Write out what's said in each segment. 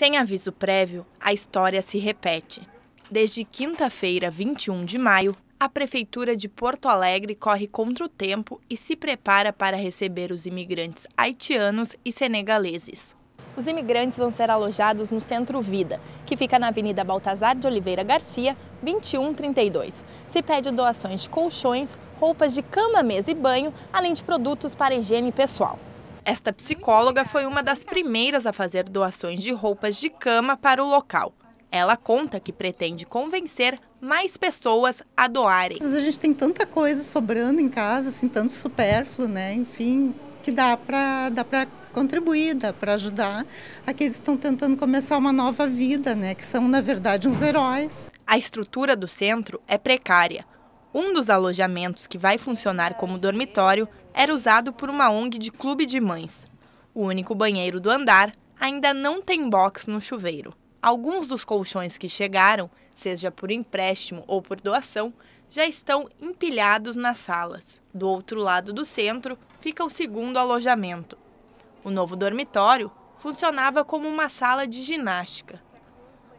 Sem aviso prévio, a história se repete. Desde quinta-feira, 21 de maio, a Prefeitura de Porto Alegre corre contra o tempo e se prepara para receber os imigrantes haitianos e senegaleses. Os imigrantes vão ser alojados no Centro Vida, que fica na Avenida Baltazar de Oliveira Garcia, 2132. Se pede doações de colchões, roupas de cama, mesa e banho, além de produtos para higiene pessoal. Esta psicóloga foi uma das primeiras a fazer doações de roupas de cama para o local. Ela conta que pretende convencer mais pessoas a doarem. A gente tem tanta coisa sobrando em casa, assim, tanto supérfluo, né? Enfim, que dá para dá para contribuir, dá para ajudar aqueles que estão tentando começar uma nova vida, né? Que são na verdade uns heróis. A estrutura do centro é precária. Um dos alojamentos que vai funcionar como dormitório era usado por uma ONG de clube de mães. O único banheiro do andar ainda não tem box no chuveiro. Alguns dos colchões que chegaram, seja por empréstimo ou por doação, já estão empilhados nas salas. Do outro lado do centro fica o segundo alojamento. O novo dormitório funcionava como uma sala de ginástica.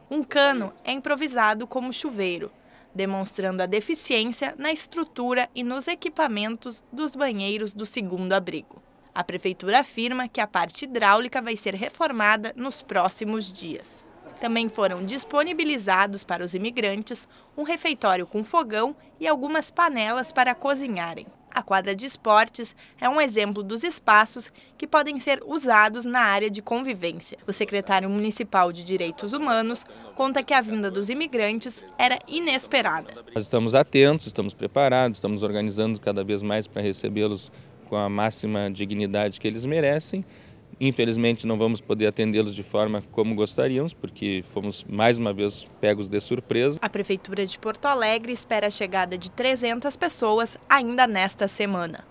Um cano é improvisado como chuveiro demonstrando a deficiência na estrutura e nos equipamentos dos banheiros do segundo abrigo. A prefeitura afirma que a parte hidráulica vai ser reformada nos próximos dias. Também foram disponibilizados para os imigrantes um refeitório com fogão e algumas panelas para cozinharem. A quadra de esportes é um exemplo dos espaços que podem ser usados na área de convivência. O secretário municipal de Direitos Humanos conta que a vinda dos imigrantes era inesperada. Nós estamos atentos, estamos preparados, estamos organizando cada vez mais para recebê-los com a máxima dignidade que eles merecem Infelizmente não vamos poder atendê-los de forma como gostaríamos, porque fomos mais uma vez pegos de surpresa. A Prefeitura de Porto Alegre espera a chegada de 300 pessoas ainda nesta semana.